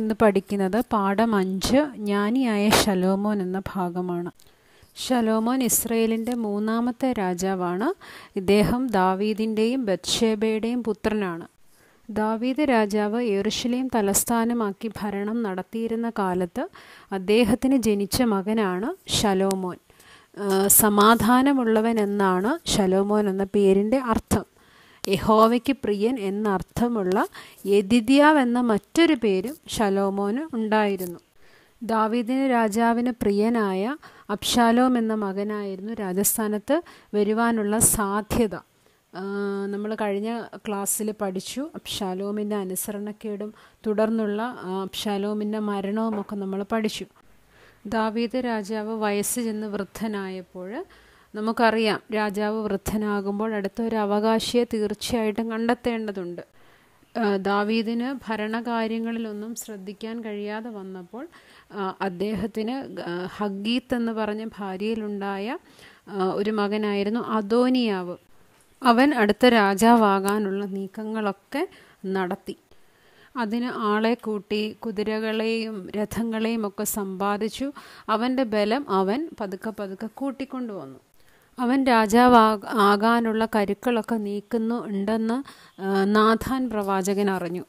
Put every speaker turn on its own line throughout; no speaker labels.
ഇന്ന് പഠിക്കുന്നത് പാഠം അഞ്ച് ജ്ഞാനിയായ ഷലോമോൻ എന്ന ഭാഗമാണ് ഷലോമോൻ ഇസ്രയേലിൻ്റെ മൂന്നാമത്തെ രാജാവാണ് ഇദ്ദേഹം ദാവീദിൻ്റെയും ബത്ഷേബയുടെയും പുത്രനാണ് ദാവീദ് രാജാവ് എറുഷലേം തലസ്ഥാനമാക്കി ഭരണം നടത്തിയിരുന്ന കാലത്ത് അദ്ദേഹത്തിന് ജനിച്ച മകനാണ് ഷലോമോൻ സമാധാനമുള്ളവൻ എന്നാണ് ഷലോമോൻ എന്ന പേരിൻ്റെ അർത്ഥം യഹോവയ്ക്ക് പ്രിയൻ എന്നർത്ഥമുള്ള യതിദ്യാവ് എന്ന മറ്റൊരു പേരും ഷലോമോന് ഉണ്ടായിരുന്നു ദാവീദിന് രാജാവിന് പ്രിയനായ അബ്ഷാലോം എന്ന മകനായിരുന്നു രാജസ്ഥാനത്ത് വരുവാനുള്ള സാധ്യത നമ്മൾ കഴിഞ്ഞ ക്ലാസ്സിൽ പഠിച്ചു അബ്ഷാലോമിൻ്റെ അനുസരണക്കേടും തുടർന്നുള്ള അബ്ഷാലോമിൻ്റെ മരണവുമൊക്കെ നമ്മൾ പഠിച്ചു ദാവീദ് രാജാവ് വയസ്സ് ചെന്ന് വൃദ്ധനായപ്പോൾ നമുക്കറിയാം രാജാവ് വൃദ്ധനാകുമ്പോൾ അടുത്ത ഒരു അവകാശിയെ തീർച്ചയായിട്ടും കണ്ടെത്തേണ്ടതുണ്ട് ദാവീദിന് ഭരണകാര്യങ്ങളിലൊന്നും ശ്രദ്ധിക്കാൻ കഴിയാതെ വന്നപ്പോൾ അദ്ദേഹത്തിന് ഹഗീത്ത് എന്ന് പറഞ്ഞ ഭാര്യയിലുണ്ടായ ഒരു മകനായിരുന്നു അദോനിയാവ് അവൻ അടുത്ത രാജാവാകാനുള്ള നീക്കങ്ങളൊക്കെ നടത്തി അതിന് ആളെ കൂട്ടി കുതിരകളെയും രഥങ്ങളെയും ഒക്കെ സമ്പാദിച്ചു അവൻ്റെ ബലം അവൻ പതുക്കെ പതുക്കെ കൂട്ടിക്കൊണ്ടുവന്നു അവൻ രാജാവ് ആകാനുള്ള കരുക്കളൊക്കെ നീക്കുന്നു ഉണ്ടെന്ന് നാഥാൻ പ്രവാചകൻ അറിഞ്ഞു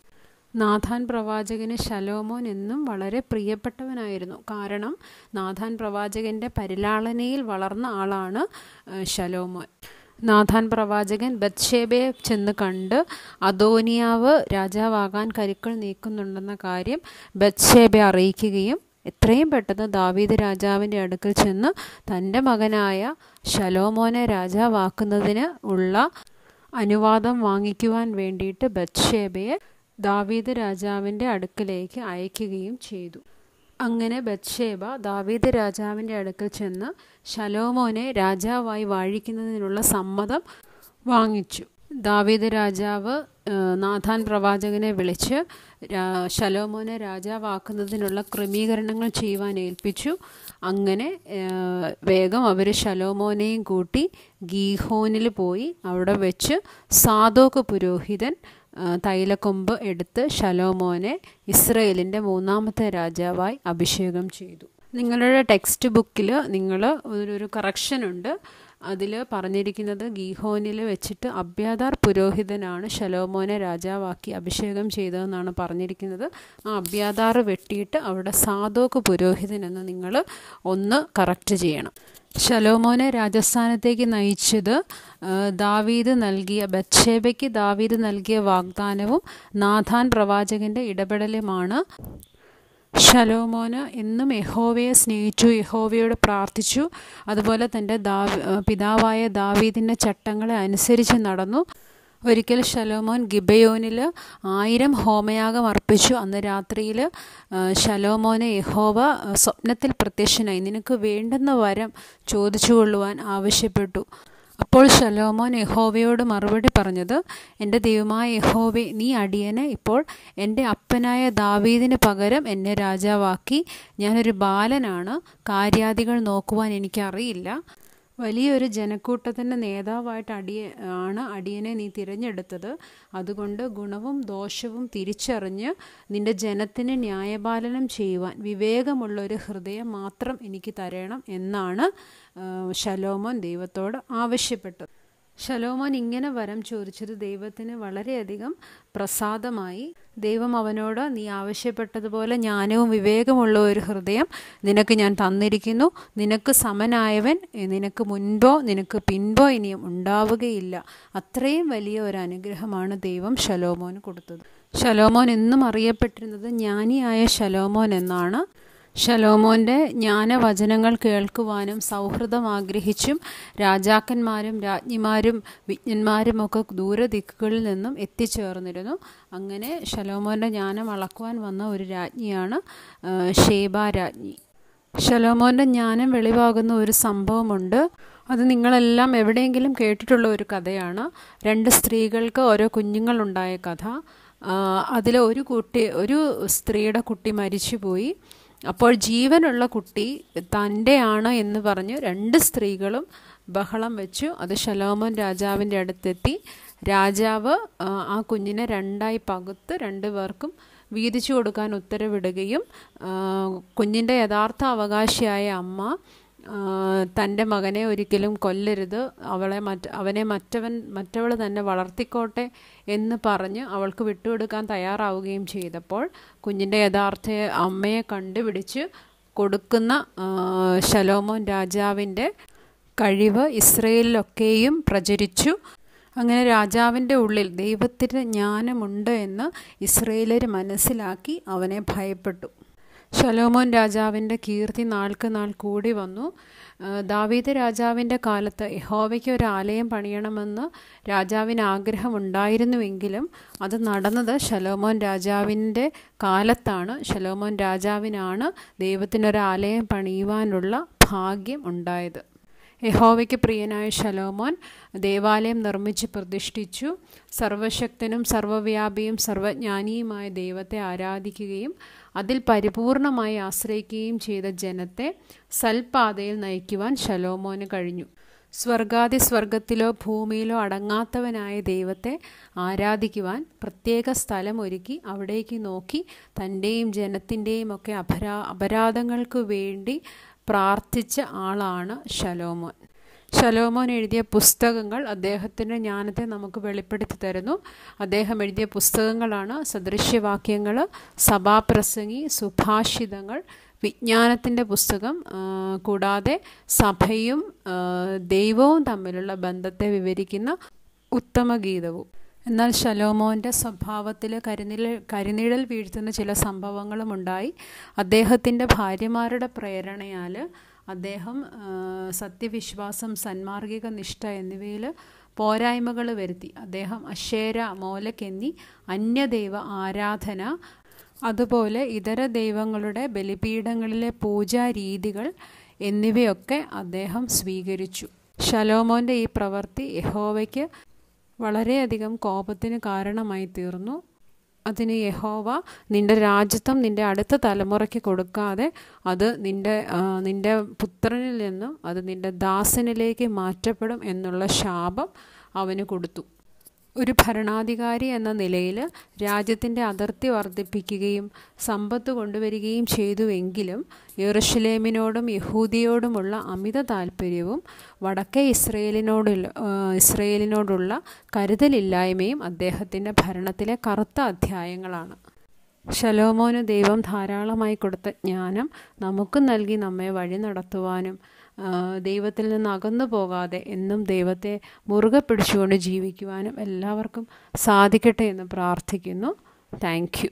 നാഥാൻ പ്രവാചകന് ശലോമോൻ എന്നും വളരെ പ്രിയപ്പെട്ടവനായിരുന്നു കാരണം നാഥാൻ പ്രവാചകൻ്റെ പരിലാളനയിൽ വളർന്ന ആളാണ് ശലോമോൻ നാഥാൻ പ്രവാചകൻ ബത്ഷേബയെ ചെന്ന് കണ്ട് അദോനിയാവ് രാജാവാകാൻ കരുക്കൾ നീക്കുന്നുണ്ടെന്ന കാര്യം ബത്ഷേബെ അറിയിക്കുകയും എത്രയും പെട്ടെന്ന് ദാവീദ് രാജാവിൻ്റെ അടുക്കൽ ചെന്ന് തൻ്റെ മകനായ ശലോമോനെ രാജാവാക്കുന്നതിന് ഉള്ള അനുവാദം വാങ്ങിക്കുവാൻ വേണ്ടിയിട്ട് ബത്ഷേബയെ ദാവീദ് രാജാവിൻ്റെ അടുക്കലേക്ക് അയക്കുകയും ചെയ്തു അങ്ങനെ ബത്ഷേബ ദാവീദ് രാജാവിൻ്റെ അടുക്കൽ ചെന്ന് ശലോമോനെ രാജാവായി വാഴിക്കുന്നതിനുള്ള സമ്മതം വാങ്ങിച്ചു ദാവീദ് രാജാവ് നാഥാൻ പ്രവാചകനെ വിളിച്ച് ശലോമോനെ രാജാവാക്കുന്നതിനുള്ള ക്രമീകരണങ്ങൾ ചെയ്യുവാൻ ഏൽപ്പിച്ചു അങ്ങനെ വേഗം അവർ ശലോമോനെയും കൂട്ടി ഗീഹോനിൽ പോയി അവിടെ വെച്ച് സാധോക്ക് പുരോഹിതൻ തൈലക്കൊമ്പ് എടുത്ത് ശലോമോനെ ഇസ്രയേലിൻ്റെ മൂന്നാമത്തെ രാജാവായി അഭിഷേകം ചെയ്തു നിങ്ങളുടെ ടെക്സ്റ്റ് ബുക്കിൽ നിങ്ങൾ ഒരു കറക്ഷൻ ഉണ്ട് അതിൽ പറഞ്ഞിരിക്കുന്നത് ഗീഹോനിൽ വെച്ചിട്ട് അബ്യാദാർ പുരോഹിതനാണ് ശലോമോനെ രാജാവാക്കി അഭിഷേകം ചെയ്തതെന്നാണ് പറഞ്ഞിരിക്കുന്നത് ആ അബ്യാദാർ വെട്ടിയിട്ട് അവിടെ സാധോക്ക് പുരോഹിതൻ എന്ന് നിങ്ങൾ ഒന്ന് കറക്റ്റ് ചെയ്യണം ശലോമോനെ രാജസ്ഥാനത്തേക്ക് നയിച്ചത് ദാവീദ് നൽകിയ ബത്ഷേബയ്ക്ക് ദാവീദ് നൽകിയ വാഗ്ദാനവും നാഥാൻ പ്രവാചകന്റെ ഇടപെടലുമാണ് ശലോമോന് എന്നും യഹോവയെ സ്നേഹിച്ചു യഹോവയോട് പ്രാർത്ഥിച്ചു അതുപോലെ തൻ്റെ പിതാവായ ദാവീദിൻ്റെ ചട്ടങ്ങളെ അനുസരിച്ച് നടന്നു ഒരിക്കൽ ശലോമോൻ ഗിബയോനിൽ ആയിരം ഹോമയാഗം അർപ്പിച്ചു അന്ന് രാത്രിയിൽ ശലോമോനെ യഹോവ സ്വപ്നത്തിൽ പ്രത്യക്ഷനായി നിനക്ക് വേണ്ടുന്ന വരം ചോദിച്ചു കൊള്ളുവാൻ ആവശ്യപ്പെട്ടു അപ്പോൾ ശലോമോൻ യഹോവയോട് മറുപടി പറഞ്ഞത് എൻ്റെ ദൈവമായ യഹോവെ നീ അടിയനെ ഇപ്പോൾ എൻ്റെ അപ്പനായ ദാവീദിന് പകരം എന്നെ രാജാവാക്കി ഞാനൊരു ബാലനാണ് കാര്യാദികൾ നോക്കുവാൻ എനിക്കറിയില്ല വലിയൊരു ജനക്കൂട്ടത്തിൻ്റെ നേതാവായിട്ട് അടിയ ആണ് അടിയനെ നീ തിരഞ്ഞെടുത്തത് അതുകൊണ്ട് ഗുണവും ദോഷവും തിരിച്ചറിഞ്ഞ് നിന്റെ ജനത്തിന് ന്യായപാലനം ചെയ്യുവാൻ വിവേകമുള്ള ഒരു ഹൃദയം മാത്രം എനിക്ക് തരണം എന്നാണ് ശലോമോൻ ദൈവത്തോട് ആവശ്യപ്പെട്ടത് ശലോമോൻ ഇങ്ങനെ വരം ചോദിച്ചത് ദൈവത്തിന് വളരെയധികം പ്രസാദമായി ദൈവം അവനോട് നീ ആവശ്യപ്പെട്ടതുപോലെ ജ്ഞാനവും വിവേകമുള്ള ഒരു ഹൃദയം നിനക്ക് ഞാൻ തന്നിരിക്കുന്നു നിനക്ക് സമനായവൻ നിനക്ക് മുൻപോ നിനക്ക് പിൻപോ ഇനിയും ഉണ്ടാവുകയില്ല അത്രയും വലിയ ഒരു അനുഗ്രഹമാണ് ദൈവം ശലോമോന് കൊടുത്തത് ശലോമോൻ എന്നും അറിയപ്പെട്ടിരുന്നത് ജ്ഞാനിയായ ശലോമോൻ എന്നാണ് ഷലോമോൻ്റെ ജ്ഞാനവചനങ്ങൾ കേൾക്കുവാനും സൗഹൃദം ആഗ്രഹിച്ചും രാജാക്കന്മാരും രാജ്ഞിമാരും വിജ്ഞന്മാരും ഒക്കെ ദൂരദിക്കുകളിൽ നിന്നും എത്തിച്ചേർന്നിരുന്നു അങ്ങനെ ഷലോമോൻ്റെ ജ്ഞാനം അളക്കുവാൻ വന്ന ഒരു രാജ്ഞിയാണ് ഷേബ രാജ്ഞി ഷലോമോൻ്റെ ജ്ഞാനം വെളിവാകുന്ന ഒരു സംഭവമുണ്ട് അത് നിങ്ങളെല്ലാം എവിടെയെങ്കിലും കേട്ടിട്ടുള്ള ഒരു കഥയാണ് രണ്ട് സ്ത്രീകൾക്ക് ഓരോ കുഞ്ഞുങ്ങളുണ്ടായ കഥ അതിൽ ഒരു കുട്ടി ഒരു സ്ത്രീയുടെ കുട്ടി മരിച്ചുപോയി അപ്പോൾ ജീവനുള്ള കുട്ടി ആണ് എന്ന് പറഞ്ഞ് രണ്ട് സ്ത്രീകളും ബഹളം വെച്ചു അത് ശലോമോൻ രാജാവിൻ്റെ അടുത്തെത്തി രാജാവ് ആ കുഞ്ഞിനെ രണ്ടായി പകുത്ത് പേർക്കും വീതിച്ചു കൊടുക്കാൻ ഉത്തരവിടുകയും കുഞ്ഞിൻ്റെ യഥാർത്ഥ അവകാശിയായ അമ്മ തൻ്റെ മകനെ ഒരിക്കലും കൊല്ലരുത് അവളെ മറ്റ അവനെ മറ്റവൻ മറ്റവൾ തന്നെ വളർത്തിക്കോട്ടെ എന്ന് പറഞ്ഞ് അവൾക്ക് വിട്ടുകൊടുക്കാൻ തയ്യാറാവുകയും ചെയ്തപ്പോൾ കുഞ്ഞിൻ്റെ യഥാർത്ഥ അമ്മയെ കണ്ടുപിടിച്ച് കൊടുക്കുന്ന ശലോമോൻ രാജാവിൻ്റെ കഴിവ് ഇസ്രയേലിലൊക്കെയും പ്രചരിച്ചു അങ്ങനെ രാജാവിൻ്റെ ഉള്ളിൽ ദൈവത്തിൻ്റെ ജ്ഞാനമുണ്ട് എന്ന് ഇസ്രയേലർ മനസ്സിലാക്കി അവനെ ഭയപ്പെട്ടു ശലോമോൻ രാജാവിൻ്റെ കീർത്തി നാൾക്ക് നാൾ കൂടി വന്നു ദാവീദ് രാജാവിൻ്റെ കാലത്ത് യഹോവയ്ക്ക് ഒരു ആലയം പണിയണമെന്ന് രാജാവിന് ആഗ്രഹമുണ്ടായിരുന്നുവെങ്കിലും അത് നടന്നത് ശലോമോൻ രാജാവിൻ്റെ കാലത്താണ് ശലോമോൻ രാജാവിനാണ് ദൈവത്തിനൊരാലയം പണിയുവാനുള്ള ഭാഗ്യം ഉണ്ടായത് യഹോവയ്ക്ക് പ്രിയനായ ശലോമോൻ ദേവാലയം നിർമ്മിച്ച് പ്രതിഷ്ഠിച്ചു സർവശക്തനും സർവവ്യാപിയും സർവജ്ഞാനിയുമായ ദൈവത്തെ ആരാധിക്കുകയും അതിൽ പരിപൂർണമായി ആശ്രയിക്കുകയും ചെയ്ത ജനത്തെ സൽപാതയിൽ നയിക്കുവാൻ ശലോമോന് കഴിഞ്ഞു സ്വർഗാതി സ്വർഗത്തിലോ ഭൂമിയിലോ അടങ്ങാത്തവനായ ദൈവത്തെ ആരാധിക്കുവാൻ പ്രത്യേക സ്ഥലം ഒരുക്കി അവിടേക്ക് നോക്കി തൻ്റെയും ജനത്തിൻ്റെയും ഒക്കെ അപരാ അപരാധങ്ങൾക്ക് വേണ്ടി പ്രാർത്ഥിച്ച ആളാണ് ശലോമോൻ ശലോമോൻ എഴുതിയ പുസ്തകങ്ങൾ അദ്ദേഹത്തിൻ്റെ ജ്ഞാനത്തെ നമുക്ക് വെളിപ്പെടുത്തി തരുന്നു അദ്ദേഹം എഴുതിയ പുസ്തകങ്ങളാണ് സദൃശ്യവാക്യങ്ങൾ സഭാപ്രസംഗി സുഭാഷിതങ്ങൾ വിജ്ഞാനത്തിൻ്റെ പുസ്തകം കൂടാതെ സഭയും ദൈവവും തമ്മിലുള്ള ബന്ധത്തെ വിവരിക്കുന്ന ഉത്തമഗീതവും എന്നാൽ ഷലോമോൻ്റെ സ്വഭാവത്തിൽ കരിനിഴൽ കരിനിഴൽ വീഴ്ത്തുന്ന ചില സംഭവങ്ങളുമുണ്ടായി അദ്ദേഹത്തിൻ്റെ ഭാര്യമാരുടെ പ്രേരണയാൽ അദ്ദേഹം സത്യവിശ്വാസം സന്മാർഗിക നിഷ്ഠ എന്നിവയിൽ പോരായ്മകൾ വരുത്തി അദ്ദേഹം അശേര മോലക് എന്നീ അന്യദൈവ ആരാധന അതുപോലെ ഇതര ദൈവങ്ങളുടെ ബലിപീഠങ്ങളിലെ പൂജാരീതികൾ എന്നിവയൊക്കെ അദ്ദേഹം സ്വീകരിച്ചു ഷലോമോൻ്റെ ഈ പ്രവൃത്തി യഹോവയ്ക്ക് വളരെയധികം കോപത്തിന് കാരണമായി തീർന്നു അതിന് യഹോവ നിന്റെ രാജ്യത്വം നിന്റെ അടുത്ത തലമുറയ്ക്ക് കൊടുക്കാതെ അത് നിന്റെ നിന്റെ പുത്രനിൽ നിന്നും അത് നിന്റെ ദാസനിലേക്ക് മാറ്റപ്പെടും എന്നുള്ള ശാപം അവന് കൊടുത്തു ഒരു ഭരണാധികാരി എന്ന നിലയിൽ രാജ്യത്തിൻ്റെ അതിർത്തി വർദ്ധിപ്പിക്കുകയും സമ്പത്ത് കൊണ്ടുവരികയും ചെയ്തുവെങ്കിലും യെറുഷലേമിനോടും യഹൂദിയോടുമുള്ള അമിത താൽപ്പര്യവും വടക്കേ ഇസ്രയേലിനോട് ഇസ്രയേലിനോടുള്ള കരുതലില്ലായ്മയും അദ്ദേഹത്തിൻ്റെ ഭരണത്തിലെ കറുത്ത അധ്യായങ്ങളാണ് ശലോമോന് ദൈവം ധാരാളമായി കൊടുത്ത ജ്ഞാനം നമുക്ക് നൽകി നമ്മെ വഴി നടത്തുവാനും ദൈവത്തിൽ നിന്ന് അകന്നു പോകാതെ എന്നും ദൈവത്തെ മുറുകെ പിടിച്ചുകൊണ്ട് ജീവിക്കുവാനും എല്ലാവർക്കും സാധിക്കട്ടെ എന്ന് പ്രാർത്ഥിക്കുന്നു താങ്ക്